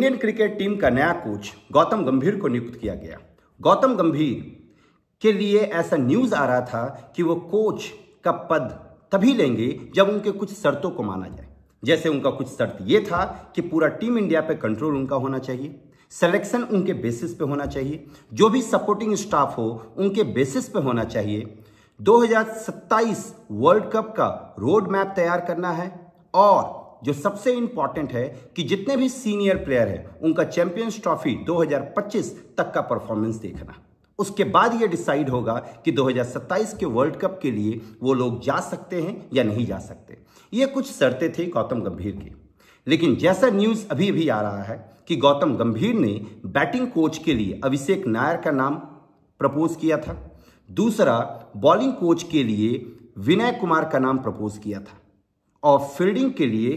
Indian cricket team का नया coach Gautam गंभीर को नियुक्त किया गया गौतम गंभीर के लिए ऐसा न्यूज आ रहा था कि वो कोच का पद तभी लेंगे जब उनके कुछ शर्तों को माना जाए जैसे उनका कुछ शर्त ये था कि पूरा टीम इंडिया पे कंट्रोल उनका होना चाहिए सिलेक्शन उनके बेसिस पे होना चाहिए जो भी सपोर्टिंग स्टाफ हो उनके बेसिस पे होना चाहिए 2027 वर्ल्ड कप का रोड मैप तैयार करना है और जो सबसे इंपॉर्टेंट है कि जितने भी सीनियर प्लेयर हैं उनका चैंपियंस ट्रॉफी 2025 तक का परफॉर्मेंस देखना उसके बाद ये डिसाइड होगा कि 2027 के वर्ल्ड कप के लिए वो लोग जा सकते हैं या नहीं जा सकते ये कुछ शर्तें थी गौतम गंभीर की लेकिन जैसा न्यूज अभी भी आ रहा है कि गौतम गंभीर ने बैटिंग कोच के लिए अभिषेक नायर का नाम प्रपोज किया था दूसरा बॉलिंग कोच के लिए विनय कुमार का नाम प्रपोज किया था और फील्डिंग के लिए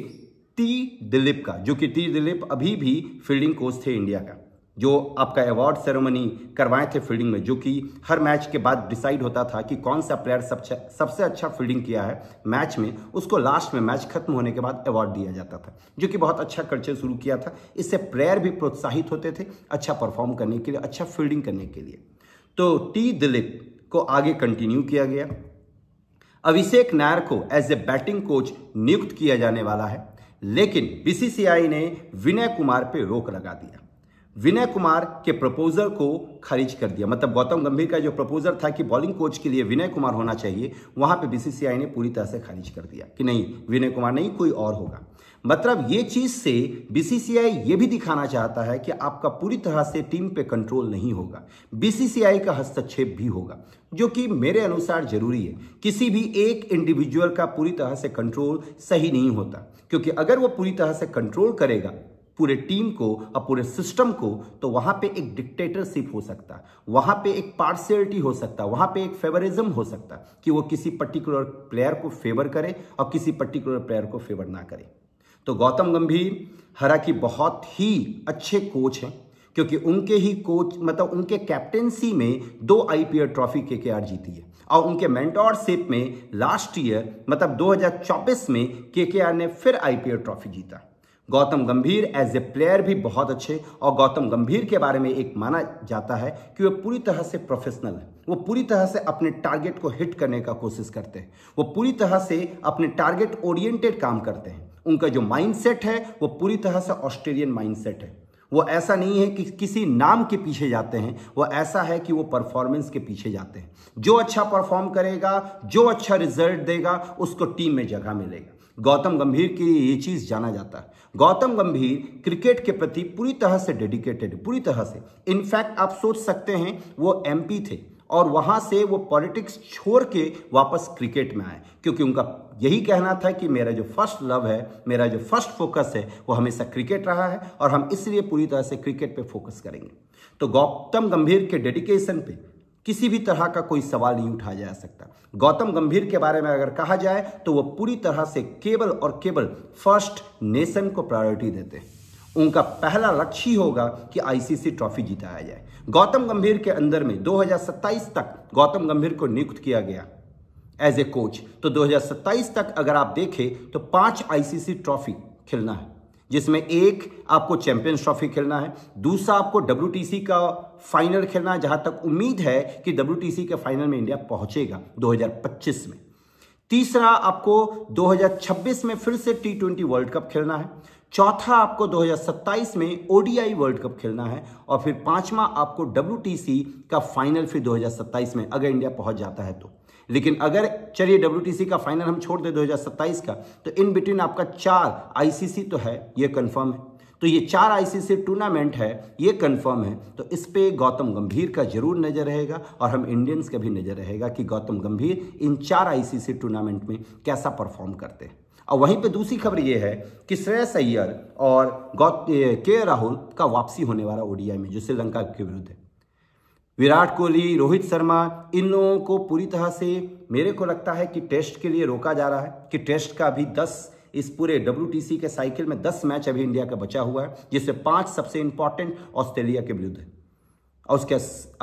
टी दिलीप का जो कि टी दिलीप अभी भी फील्डिंग कोच थे इंडिया का जो आपका अवार्ड सेरेमनी करवाए थे फील्डिंग में जो कि हर मैच के बाद डिसाइड होता था कि कौन सा प्लेयर सबसे सबसे अच्छा फील्डिंग अच्छा किया है मैच में उसको लास्ट में मैच खत्म होने के बाद अवार्ड दिया जाता था जो कि बहुत अच्छा कल्चर शुरू किया था इससे प्लेयर भी प्रोत्साहित होते थे अच्छा परफॉर्म करने के लिए अच्छा फील्डिंग करने के लिए तो टी दिलीप को आगे कंटिन्यू किया गया अभिषेक नायर को एज ए बैटिंग कोच नियुक्त किया जाने वाला है लेकिन बीसीसीआई ने विनय कुमार पर रोक लगा दिया विनय कुमार के प्रपोजल को खारिज कर दिया मतलब गौतम गंभीर का जो प्रपोजल था कि बॉलिंग कोच के लिए विनय कुमार होना चाहिए वहां पे बीसीसीआई ने पूरी तरह से खारिज कर दिया कि नहीं विनय कुमार नहीं कोई और होगा मतलब ये चीज से बीसीसीआई ये भी दिखाना चाहता है कि आपका पूरी तरह से टीम पे कंट्रोल नहीं होगा बीसीसीआई का हस्तक्षेप भी होगा जो कि मेरे अनुसार जरूरी है किसी भी एक इंडिविजुअल का पूरी तरह से कंट्रोल सही नहीं होता क्योंकि अगर वो पूरी तरह से कंट्रोल करेगा पूरे टीम को और पूरे सिस्टम को तो वहां पे एक डिक्टेटरशिप हो सकता वहां पे एक पार्शियलिटी हो सकता वहां पे एक फेवरिज्म हो सकता कि वो किसी पर्टिकुलर प्लेयर को फेवर करे और किसी पर्टिकुलर प्लेयर को फेवर ना करे तो गौतम गंभीर हरा की बहुत ही अच्छे कोच हैं क्योंकि उनके ही कोच मतलब उनके कैप्टेंसी में दो आईपीएल ट्रॉफी के के जीती है और उनके मेंटोरशिप में लास्ट ईयर मतलब 2024 में के ने फिर आईपीएल ट्रॉफी जीता गौतम गंभीर एज ए प्लेयर भी बहुत अच्छे और गौतम गंभीर के बारे में एक माना जाता है कि वह पूरी तरह से प्रोफेशनल है वो पूरी तरह से अपने टारगेट को हिट करने का कोशिश करते हैं वो पूरी तरह से अपने टारगेट ओरिएंटेड काम करते हैं उनका जो माइंडसेट है वो पूरी तरह से ऑस्ट्रेलियन माइंडसेट है वो ऐसा नहीं है कि किसी नाम के पीछे जाते हैं वो ऐसा है कि वो परफॉर्मेंस के पीछे जाते हैं जो अच्छा परफॉर्म करेगा जो अच्छा रिजल्ट देगा उसको टीम में जगह मिलेगा गौतम गंभीर के लिए ये चीज़ जाना जाता है गौतम गंभीर क्रिकेट के प्रति पूरी तरह से डेडिकेटेड पूरी तरह से इनफैक्ट आप सोच सकते हैं वो एमपी थे और वहाँ से वो पॉलिटिक्स छोड़ के वापस क्रिकेट में आए क्योंकि उनका यही कहना था कि मेरा जो फर्स्ट लव है मेरा जो फर्स्ट फोकस है वो हमेशा क्रिकेट रहा है और हम इसलिए पूरी तरह से क्रिकेट पे फोकस करेंगे तो गौतम गंभीर के डेडिकेशन पे किसी भी तरह का कोई सवाल नहीं उठाया जा सकता गौतम गंभीर के बारे में अगर कहा जाए तो वह पूरी तरह से केवल और केवल फर्स्ट नेशन को प्रायोरिटी देते हैं उनका पहला लक्ष्य ही होगा कि आईसीसी ट्रॉफी जिताया जाए गौतम गंभीर के अंदर में 2027 तक गौतम गंभीर को नियुक्त किया गया एज ए कोच तो 2027 तक अगर आप देखें तो पांच आईसीसी ट्रॉफी खेलना है जिसमें एक आपको चैंपियंस ट्रॉफी खेलना है दूसरा आपको डब्ल्यू का फाइनल खेलना है जहां तक उम्मीद है कि डब्ल्यू के फाइनल में इंडिया पहुंचेगा 2025 में तीसरा आपको 2026 में फिर से टी ट्वेंटी वर्ल्ड कप खेलना है चौथा आपको 2027 में ओडीआई वर्ल्ड कप खेलना है और फिर पांचवा आपको डब्ल्यू का फाइनल फिर 2027 में अगर इंडिया पहुंच जाता है तो लेकिन अगर चलिए डब्ल्यू का फाइनल हम छोड़ दे 2027 का तो इन बिटवीन आपका चार आईसीसी तो है ये कंफर्म है तो ये चार आईसीसी टूर्नामेंट है ये कंफर्म है तो इस पे गौतम गंभीर का जरूर नज़र रहेगा और हम इंडियंस का भी नज़र रहेगा कि गौतम गंभीर इन चार आईसीसी टूर्नामेंट में कैसा परफॉर्म करते हैं और वहीं पे दूसरी खबर ये है कि श्रेयस अय्यर और गौ के राहुल का वापसी होने वाला ओडीआई में जो श्रीलंका के विरुद्ध है विराट कोहली रोहित शर्मा इन लोगों को पूरी तरह से मेरे को लगता है कि टेस्ट के लिए रोका जा रहा है कि टेस्ट का अभी दस इस पूरे डब्ल्यू के साइकिल में दस मैच अभी इंडिया का बचा हुआ है जिससे पांच सबसे इंपॉर्टेंट ऑस्ट्रेलिया के विरुद्ध है और उसके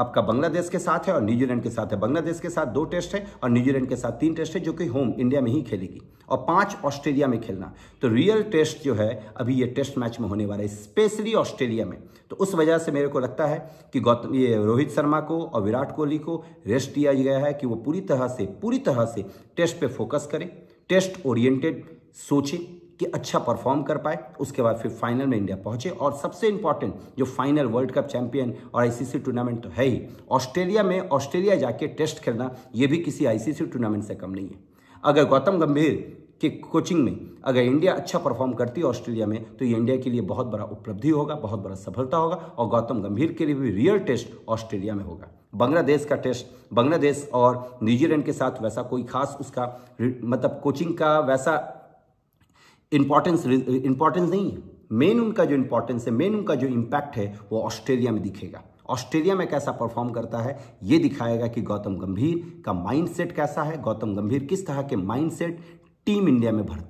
आपका बांग्लादेश के साथ है और न्यूजीलैंड के साथ है बांग्लादेश के साथ दो टेस्ट है और न्यूजीलैंड के साथ तीन टेस्ट है जो कि होम इंडिया में ही खेलेगी और पांच ऑस्ट्रेलिया में खेलना तो रियल टेस्ट जो है अभी ये टेस्ट मैच में होने वाला है स्पेशली ऑस्ट्रेलिया में तो उस वजह से मेरे को लगता है कि गौतम ये रोहित शर्मा को और विराट कोहली को रेस्ट दिया गया है कि वो पूरी तरह से पूरी तरह से टेस्ट पर फोकस करें टेस्ट ओरिएंटेड सोचें कि अच्छा परफॉर्म कर पाए उसके बाद फिर फाइनल में इंडिया पहुंचे और सबसे इंपॉर्टेंट जो फाइनल वर्ल्ड कप चैंपियन और आईसीसी टूर्नामेंट तो है ही ऑस्ट्रेलिया में ऑस्ट्रेलिया जाके टेस्ट खेलना ये भी किसी आईसीसी टूर्नामेंट से कम नहीं है अगर गौतम गंभीर के कोचिंग में अगर इंडिया अच्छा परफॉर्म करती है ऑस्ट्रेलिया में तो ये इंडिया के लिए बहुत बड़ा उपलब्धि होगा बहुत बड़ा सफलता होगा और गौतम गंभीर के लिए भी रियल टेस्ट ऑस्ट्रेलिया में होगा बांग्लादेश का टेस्ट बांग्लादेश और न्यूजीलैंड के साथ वैसा कोई खास उसका मतलब कोचिंग का वैसा इंपॉर्टेंस इंपॉर्टेंस नहीं है मेन उनका जो इंपॉर्टेंस है मेन उनका जो इम्पैक्ट है वो ऑस्ट्रेलिया में दिखेगा ऑस्ट्रेलिया में कैसा परफॉर्म करता है ये दिखाएगा कि गौतम गंभीर का माइंडसेट कैसा है गौतम गंभीर किस तरह के माइंडसेट टीम इंडिया में भरते